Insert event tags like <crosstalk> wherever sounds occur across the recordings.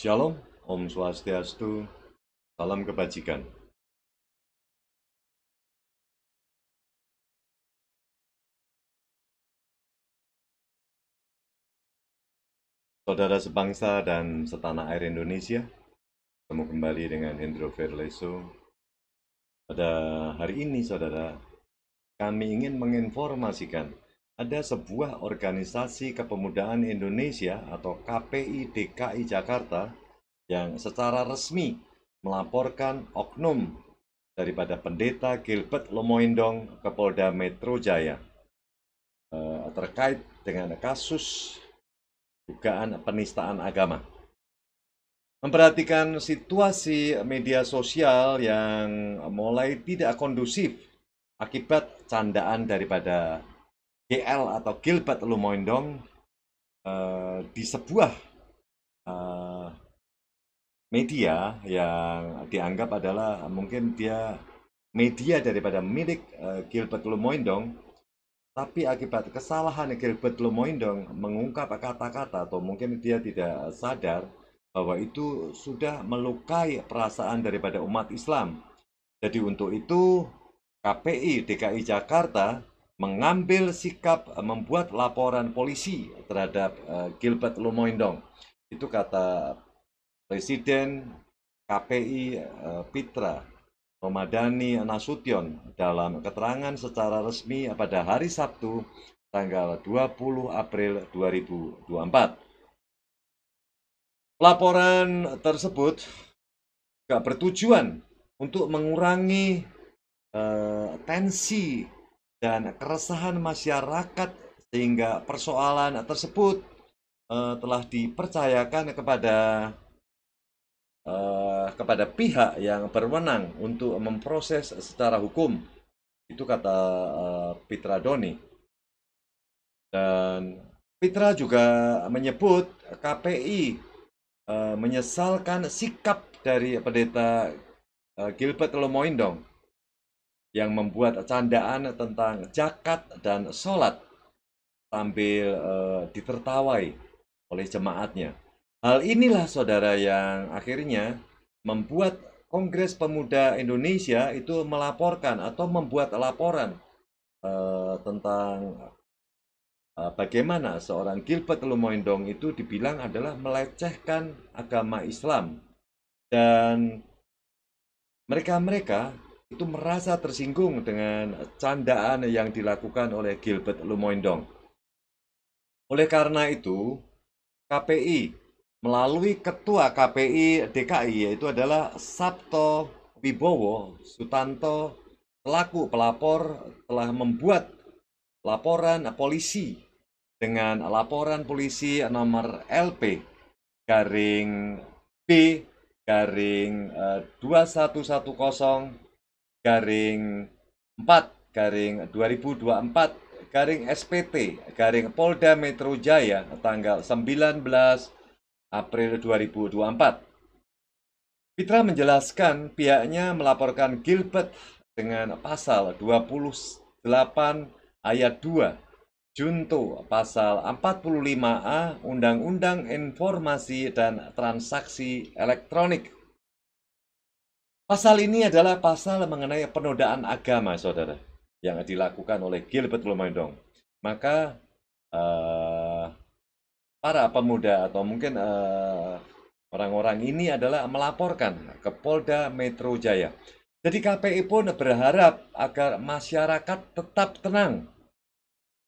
Shalom, Om Swastiastu, salam kebajikan. Saudara sebangsa dan setanah air Indonesia, ketemu kembali dengan Hendro Verleso. Pada hari ini, saudara, kami ingin menginformasikan ada sebuah organisasi kepemudaan Indonesia atau KPI DKI Jakarta yang secara resmi melaporkan oknum daripada pendeta Gilbert Lomoindong ke Polda Metro Jaya eh, terkait dengan kasus dugaan penistaan agama. Memperhatikan situasi media sosial yang mulai tidak kondusif akibat candaan daripada GL atau Gilbert Lumoindong uh, di sebuah uh, media yang dianggap adalah mungkin dia media daripada milik uh, Gilbert Lumoindong tapi akibat kesalahan Gilbert Lumoindong mengungkap kata-kata atau mungkin dia tidak sadar bahwa itu sudah melukai perasaan daripada umat Islam. Jadi untuk itu KPI DKI Jakarta mengambil sikap eh, membuat laporan polisi terhadap eh, Gilbert Lumoindong. Itu kata Presiden KPI eh, Pitra Romadani Nasution dalam keterangan secara resmi pada hari Sabtu tanggal 20 April 2024. Laporan tersebut bertujuan untuk mengurangi eh, tensi dan keresahan masyarakat sehingga persoalan tersebut uh, telah dipercayakan kepada uh, kepada pihak yang berwenang untuk memproses secara hukum itu kata uh, Pitra Doni dan Pitra juga menyebut KPI uh, menyesalkan sikap dari pendeta uh, Gilbert Lomoindong yang membuat candaan tentang zakat dan sholat sambil e, ditertawai oleh jemaatnya. Hal inilah saudara yang akhirnya membuat Kongres Pemuda Indonesia itu melaporkan atau membuat laporan e, tentang e, bagaimana seorang Gilbert Lumoindong itu dibilang adalah melecehkan agama Islam dan mereka-mereka itu merasa tersinggung dengan candaan yang dilakukan oleh Gilbert Lumoindong. Oleh karena itu, KPI melalui Ketua KPI DKI yaitu adalah Sabto Wibowo Sutanto pelaku pelapor telah membuat laporan polisi dengan laporan polisi nomor LP garing B garing 2110 eh, garing 4 garing 2024 garing SPT garing Polda Metro Jaya tanggal 19 April 2024. Fitra menjelaskan pihaknya melaporkan Gilbert dengan pasal 28 ayat 2 junto pasal 45A Undang-Undang Informasi dan Transaksi Elektronik Pasal ini adalah pasal mengenai penodaan agama, saudara, yang dilakukan oleh Gilbert Lomondong. Maka uh, para pemuda atau mungkin orang eh, orang-orang ini adalah melaporkan ke Polda Metro Jaya. Jadi KPI pun berharap agar masyarakat tetap tenang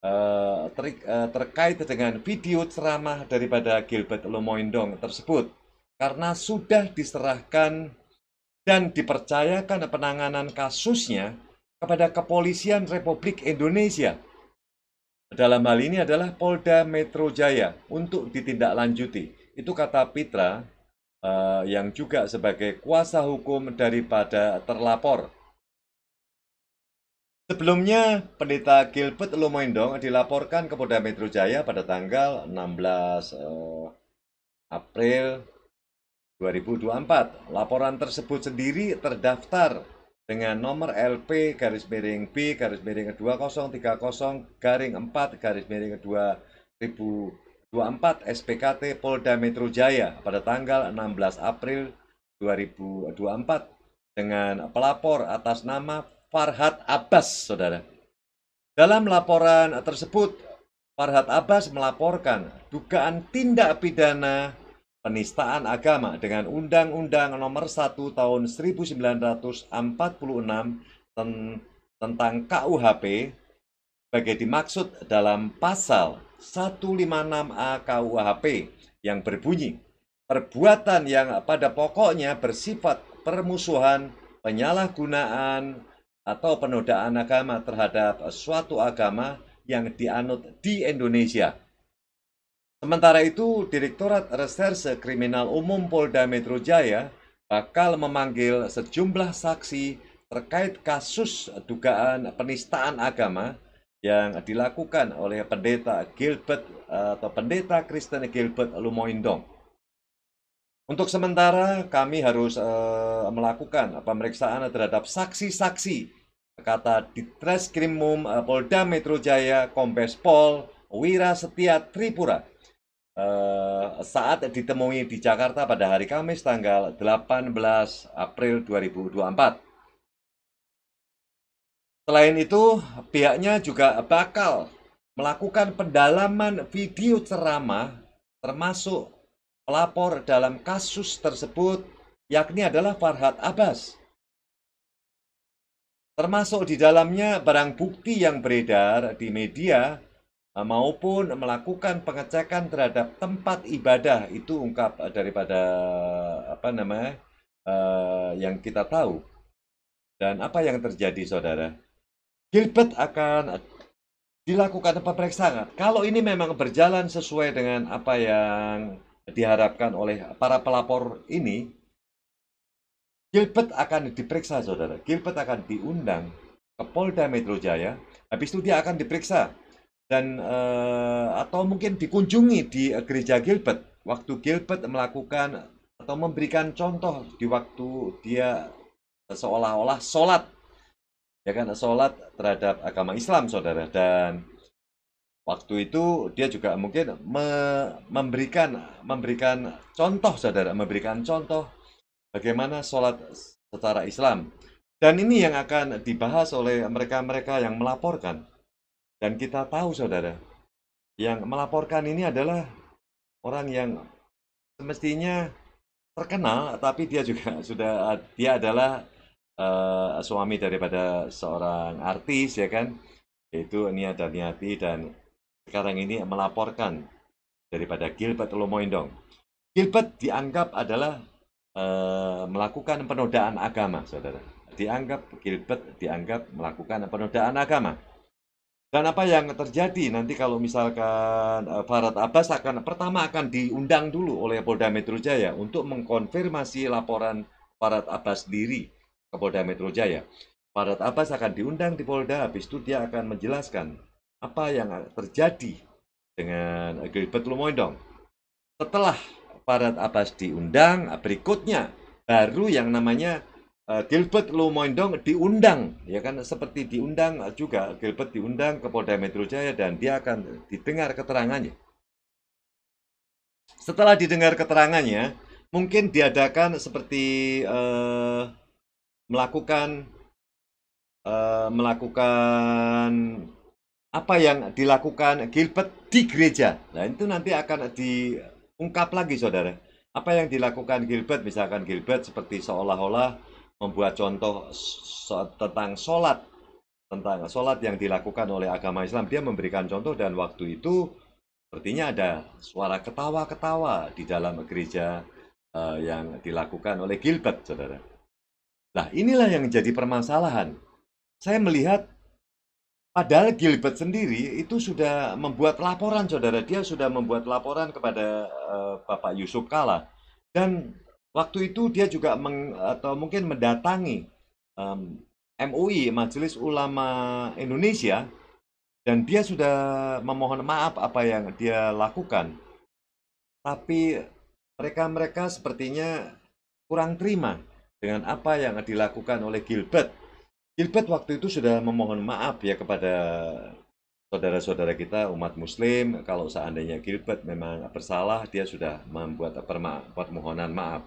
uh, eh, ter, uh, terkait dengan video ceramah daripada Gilbert Lomondong tersebut karena sudah diserahkan dan dipercayakan penanganan kasusnya kepada Kepolisian Republik Indonesia. Dalam hal ini adalah Polda Metro Jaya untuk ditindaklanjuti. Itu kata Pitra eh, yang juga sebagai kuasa hukum daripada terlapor. Sebelumnya, Pendeta Gilbert Lumoindong dilaporkan ke Polda Metro Jaya pada tanggal 16 eh, April 2024. Laporan tersebut sendiri terdaftar dengan nomor LP garis miring B garis miring 2030 garing 4 garis miring 2024 SPKT Polda Metro Jaya pada tanggal 16 April 2024 dengan pelapor atas nama Farhad Abbas, saudara. Dalam laporan tersebut, Farhad Abbas melaporkan dugaan tindak pidana penistaan agama dengan Undang-Undang Nomor 1 Tahun 1946 tentang KUHP sebagai dimaksud dalam pasal 156A KUHP yang berbunyi perbuatan yang pada pokoknya bersifat permusuhan, penyalahgunaan, atau penodaan agama terhadap suatu agama yang dianut di Indonesia Sementara itu, Direktorat Reserse Kriminal Umum Polda Metro Jaya bakal memanggil sejumlah saksi terkait kasus dugaan penistaan agama yang dilakukan oleh pendeta Gilbert atau pendeta Kristen Gilbert Lumoindong. Untuk sementara kami harus uh, melakukan pemeriksaan terhadap saksi-saksi kata Ditreskrimum eh, Polda Metro Jaya Kombes Pol Wira Setia Tripura eh, saat ditemui di Jakarta pada hari Kamis tanggal 18 April 2024. Selain itu, pihaknya juga bakal melakukan pendalaman video ceramah termasuk pelapor dalam kasus tersebut yakni adalah Farhad Abbas. Termasuk di dalamnya barang bukti yang beredar di media Eh, maupun melakukan pengecekan terhadap tempat ibadah itu ungkap eh, daripada apa namanya uh, yang kita tahu dan apa yang terjadi saudara Gilbert akan dilakukan pemeriksaan kalau ini memang berjalan sesuai dengan apa yang diharapkan oleh para pelapor ini Gilbert akan diperiksa saudara Gilbert akan diundang ke Polda Metro Jaya habis itu dia akan diperiksa dan uh, atau mungkin dikunjungi di eh, gereja Gilbert waktu Gilbert melakukan atau memberikan contoh di waktu dia eh, seolah-olah sholat ya kan sholat terhadap agama Islam saudara dan waktu itu dia juga mungkin me memberikan memberikan contoh saudara memberikan contoh bagaimana sholat secara Islam dan ini yang akan dibahas oleh mereka-mereka yang melaporkan dan kita tahu saudara, yang melaporkan ini adalah orang yang semestinya terkenal, tapi dia juga <laughs> sudah dia adalah uh, suami daripada seorang artis ya kan, yaitu Nia Daniati dan sekarang ini melaporkan daripada Gilbert Lomoindong. Gilbert dianggap adalah uh, melakukan penodaan agama, saudara. Dianggap Gilbert dianggap melakukan penodaan agama. Dan apa yang terjadi nanti kalau misalkan Farad eh, Abbas akan pertama akan diundang dulu oleh Polda Metro Jaya untuk mengkonfirmasi laporan Farad Abbas sendiri ke Polda Metro Jaya. Farad Abbas akan diundang di Polda, habis itu dia akan menjelaskan apa yang terjadi dengan Gilbert Lumoindong. Setelah Farad Abbas diundang, berikutnya baru yang namanya Eh, Gilbert Lumoindong diundang ya kan seperti diundang juga Gilbert diundang ke Polda Metro Jaya dan dia akan didengar keterangannya. Setelah didengar keterangannya, mungkin diadakan seperti uh, melakukan uh, melakukan apa yang dilakukan Gilbert di gereja. Nah, itu nanti akan diungkap lagi Saudara. Apa yang dilakukan Gilbert misalkan Gilbert seperti seolah-olah membuat contoh tentang sholat tentang sholat yang dilakukan oleh agama Islam dia memberikan contoh dan waktu itu sepertinya ada suara ketawa-ketawa di dalam gereja uh, yang dilakukan oleh Gilbert saudara nah inilah yang menjadi permasalahan saya melihat Padahal Gilbert sendiri itu sudah membuat laporan, saudara. Dia sudah membuat laporan kepada uh, Bapak Yusuf Kala. Dan Waktu itu dia juga meng, atau mungkin mendatangi um, MUI Majelis Ulama Indonesia dan dia sudah memohon maaf apa yang dia lakukan. Tapi mereka-mereka sepertinya kurang terima dengan apa yang dilakukan oleh Gilbert. Gilbert waktu itu sudah memohon maaf ya kepada saudara-saudara kita umat muslim kalau seandainya Gilbert memang bersalah dia sudah membuat permohonan maaf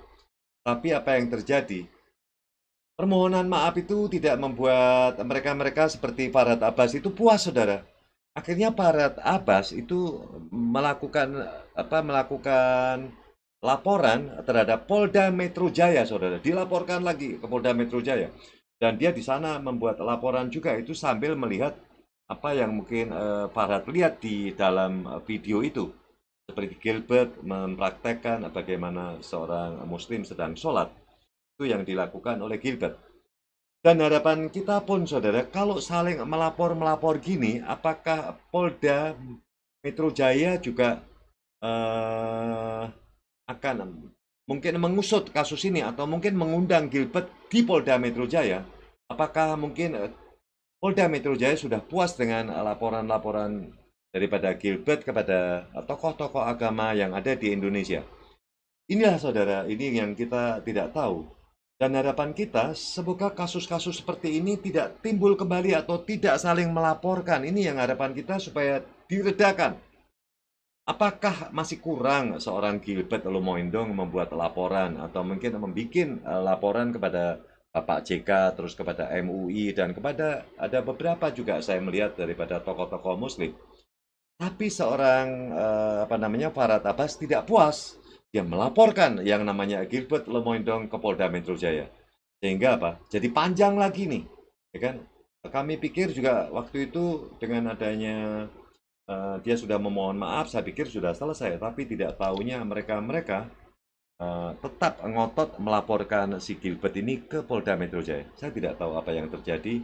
tapi apa yang terjadi? Permohonan maaf itu tidak membuat mereka-mereka seperti Farhat Abbas itu puas, saudara. Akhirnya Farhat Abbas itu melakukan apa? Melakukan laporan terhadap Polda Metro Jaya, saudara. Dilaporkan lagi ke Polda Metro Jaya, dan dia di sana membuat laporan juga itu sambil melihat apa yang mungkin eh, lihat di dalam eh, video itu seperti Gilbert mempraktekkan bagaimana seorang muslim sedang sholat. Itu yang dilakukan oleh Gilbert. Dan harapan kita pun saudara, kalau saling melapor-melapor gini, apakah Polda Metro Jaya juga eh, akan mungkin mengusut kasus ini atau mungkin mengundang Gilbert di Polda Metro Jaya? Apakah mungkin eh, Polda Metro Jaya sudah puas dengan laporan-laporan daripada Gilbert kepada eh, tokoh-tokoh agama yang ada di Indonesia. Inilah saudara, ini yang kita tidak tahu. Dan harapan kita, semoga kasus-kasus seperti ini tidak timbul kembali atau tidak saling melaporkan. Ini yang harapan kita supaya diredakan. Apakah masih kurang seorang Gilbert Lumoindong membuat laporan atau mungkin membuat eh, laporan kepada Pak JK, terus kepada MUI, dan kepada ada beberapa juga saya melihat daripada tokoh-tokoh muslim tapi seorang uh, apa namanya Farad Abbas tidak puas. Dia melaporkan yang namanya Gilbert Lemoindong ke Polda Metro Jaya. Sehingga apa? Jadi panjang lagi nih, ya kan? Kami pikir juga waktu itu dengan adanya uh, dia sudah memohon maaf, saya pikir sudah selesai, tapi tidak tahunya mereka-mereka uh, tetap ngotot melaporkan si Gilbert ini ke Polda Metro Jaya. Saya tidak tahu apa yang terjadi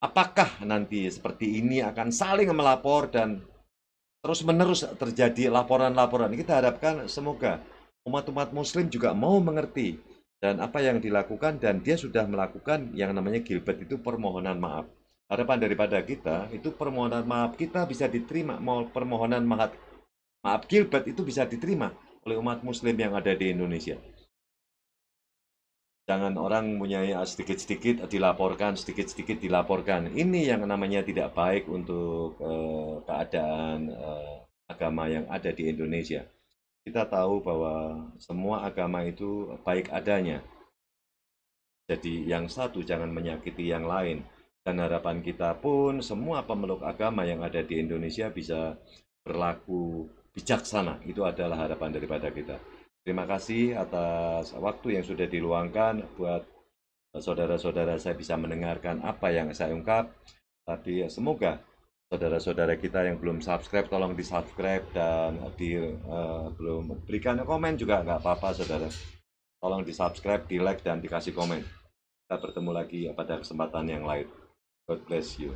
apakah nanti seperti ini akan saling melapor dan terus-menerus terjadi laporan-laporan. Kita harapkan semoga umat-umat muslim juga mau mengerti dan apa yang dilakukan dan dia sudah melakukan yang namanya Gilbert itu permohonan maaf. Harapan daripada kita itu permohonan maaf kita bisa diterima, mau permohonan maaf maaf Gilbert itu bisa diterima oleh umat muslim yang ada di Indonesia. Jangan orang punya sedikit-sedikit dilaporkan, sedikit-sedikit dilaporkan. Ini yang namanya tidak baik untuk uh, keadaan uh, agama yang ada di Indonesia. Kita tahu bahwa semua agama itu baik adanya. Jadi yang satu jangan menyakiti yang lain. Dan harapan kita pun semua pemeluk agama yang ada di Indonesia bisa berlaku bijaksana. Itu adalah harapan daripada kita. Terima kasih atas waktu yang sudah diluangkan buat eh, saudara-saudara saya bisa mendengarkan apa yang saya ungkap. Tapi eh, semoga saudara-saudara kita yang belum subscribe tolong di subscribe dan di uh, belum berikan komen juga nggak apa-apa saudara. Tolong di subscribe, di like dan dikasih komen. Kita bertemu lagi pada kesempatan yang lain. God bless you.